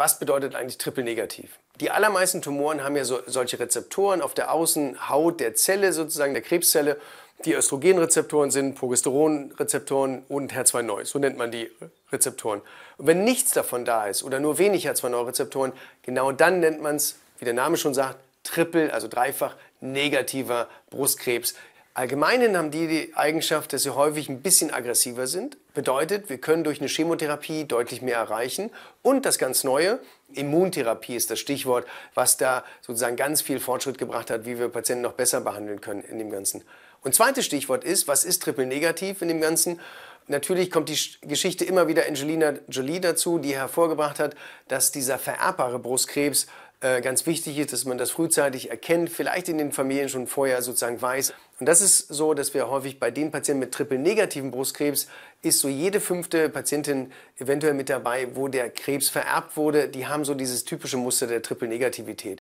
was bedeutet eigentlich triple-negativ? Die allermeisten Tumoren haben ja so, solche Rezeptoren auf der Außenhaut der Zelle, sozusagen der Krebszelle, die Östrogenrezeptoren sind, Progesteronrezeptoren und HER2-Neu. So nennt man die Rezeptoren. Und wenn nichts davon da ist oder nur wenig HER2-Neu-Rezeptoren, genau dann nennt man es, wie der Name schon sagt, triple, also dreifach negativer Brustkrebs. Allgemeinen haben die die Eigenschaft, dass sie häufig ein bisschen aggressiver sind. Bedeutet, wir können durch eine Chemotherapie deutlich mehr erreichen. Und das ganz Neue, Immuntherapie ist das Stichwort, was da sozusagen ganz viel Fortschritt gebracht hat, wie wir Patienten noch besser behandeln können in dem Ganzen. Und zweites Stichwort ist, was ist triple negativ in dem Ganzen? Natürlich kommt die Geschichte immer wieder Angelina Jolie dazu, die hervorgebracht hat, dass dieser vererbbare Brustkrebs äh, ganz wichtig ist, dass man das frühzeitig erkennt, vielleicht in den Familien schon vorher sozusagen weiß. Und das ist so, dass wir häufig bei den Patienten mit triple-negativen Brustkrebs ist so jede fünfte Patientin eventuell mit dabei, wo der Krebs vererbt wurde. Die haben so dieses typische Muster der Triple-Negativität.